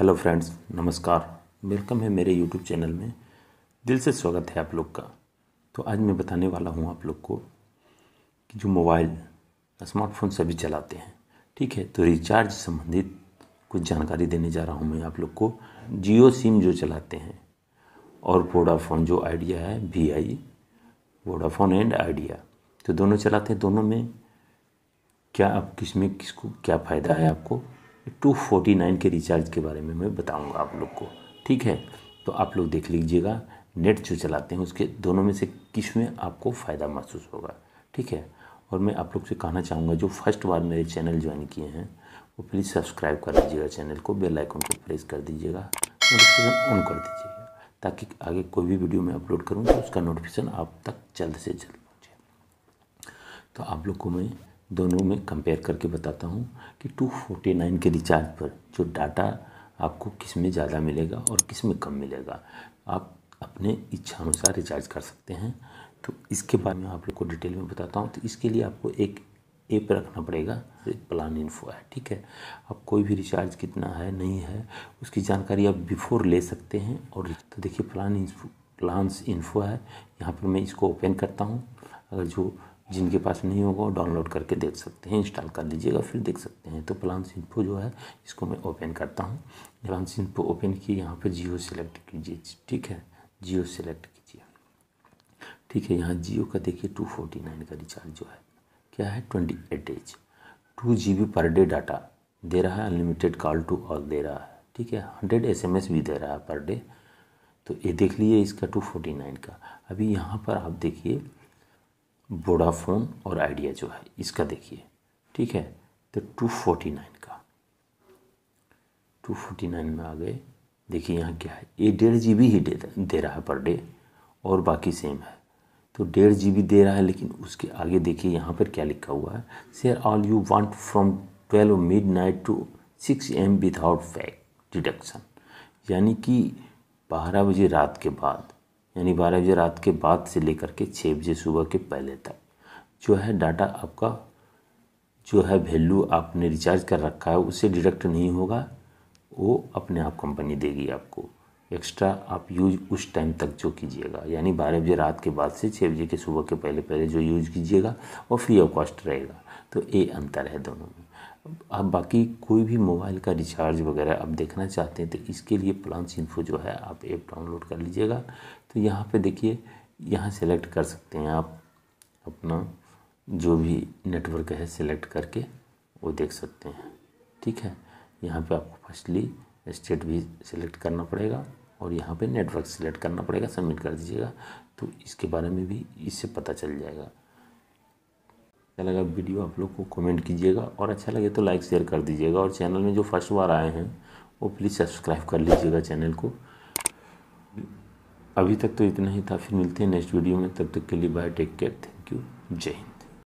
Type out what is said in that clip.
hello friends नमस्कार welcome है मेरे यूट्यूब चैनल में दिल से स्वागत है आप लोग का तो आज मैं बताने वाला हूँ आप लोग को कि जो मोबाइल स्मार्टफोन सभी चलाते हैं ठीक है तो रिचार्ज संबंधित कुछ जानकारी देने जा रहा हूँ मैं आप लोग को जियो सिम जो चलाते हैं और वोडाफोन जो आइडिया है V I Vodafone and Idea तो दोनों चलाते हैं दोनों में क्या आप किस में किसको क्या फ़ायदा है आपको टू फोर्टी नाइन के रिचार्ज के बारे में मैं बताऊँगा आप लोग को ठीक है तो आप लोग देख लीजिएगा नेट जो चलाते हैं उसके दोनों में से किस में आपको फ़ायदा महसूस होगा ठीक है और मैं आप लोग से कहना चाहूँगा जो फर्स्ट बार मेरे चैनल ज्वाइन किए हैं वो प्लीज़ सब्सक्राइब कर लीजिएगा चैनल को बेल आइकन को प्रेस कर दीजिएगा नोटिफिकेशन ऑन कर दीजिएगा ताकि आगे कोई भी वीडियो मैं अपलोड करूँ तो उसका नोटिफिकेशन आप तक जल्द से जल्द पहुँचे तो आप लोग को मैं दोनों में कंपेयर करके बताता हूँ कि 249 के रिचार्ज पर जो डाटा आपको किस में ज़्यादा मिलेगा और किस में कम मिलेगा आप अपने इच्छा अनुसार रिचार्ज कर सकते हैं तो इसके बारे में आप लोग को डिटेल में बताता हूँ तो इसके लिए आपको एक ऐप रखना पड़ेगा प्लान इन्फो है ठीक है अब कोई भी रिचार्ज कितना है नहीं है उसकी जानकारी आप बिफोर ले सकते हैं और तो देखिए प्लान इन्फो प्लान इन्फो है यहाँ पर मैं इसको ओपन करता हूँ अगर जो जिनके पास नहीं होगा वो डाउनलोड करके देख सकते हैं इंस्टॉल कर लीजिएगा फिर देख सकते हैं तो प्लान सिंपो जो है इसको मैं ओपन करता हूँ प्लान सिंपो ओपन किए यहाँ पर जियो सेलेक्ट कीजिए ठीक है जियो सेलेक्ट कीजिए ठीक है यहाँ जियो का देखिए टू फोर्टी नाइन का रिचार्ज जो है क्या है twenty eight days two G B per day data दे रहा है अनलिमिटेड कॉल टू ऑल दे रहा है ठीक है हंड्रेड एस एम एस भी दे रहा है पर डे तो ये देख लीजिए इसका टू फोर्टी नाइन का अभी यहाँ पर आप देखिए वोडाफोन और आइडिया जो है इसका देखिए ठीक है तो टू फोर्टी नाइन का टू फोर्टी नाइन में आ गए देखिए यहाँ क्या है ये डेढ़ जी बी ही दे, दे रहा है पर डे और बाकी सेम है तो डेढ़ जी बी दे रहा है लेकिन उसके आगे देखिए यहाँ पर क्या लिखा हुआ है share all you want from twelve midnight to six A M फैक डिडक्शन यानी कि बारह बजे रात के बाद यानी बारह बजे रात के बाद से लेकर के छः बजे सुबह के पहले तक जो है डाटा आपका जो है वैल्यू आपने रिचार्ज कर रखा है उससे डिडक्ट नहीं होगा वो अपने आप कंपनी देगी आपको एक्स्ट्रा आप यूज उस टाइम तक जो कीजिएगा यानी बारह बजे रात के बाद से छः बजे के सुबह के पहले पहले जो यूज कीजिएगा वो फ्री ऑफ कॉस्ट रहेगा तो ये अंतर है दोनों में आप बाकी कोई भी मोबाइल का रिचार्ज वगैरह आप देखना चाहते हैं तो इसके लिए प्लान्स इन्फो जो है आप ऐप डाउनलोड कर लीजिएगा तो यहाँ पे देखिए यहाँ सेलेक्ट कर सकते हैं आप अपना जो भी नेटवर्क है सेलेक्ट करके वो देख सकते हैं ठीक है यहाँ पे आपको फर्स्टली स्टेट भी सिलेक्ट करना पड़ेगा और यहाँ पे नेटवर्क सिलेक्ट करना पड़ेगा सबमिट कर दीजिएगा तो इसके बारे में भी इससे पता चल जाएगा अच्छा लगा वीडियो आप लोग को कमेंट कीजिएगा और अच्छा लगे तो लाइक शेयर कर दीजिएगा और चैनल में जो फर्स्ट बार आए हैं वो प्लीज़ सब्सक्राइब कर लीजिएगा चैनल को अभी तक तो इतना ही था फिर मिलते हैं नेक्स्ट वीडियो में तब तक के लिए bye take care thank you जय हिंद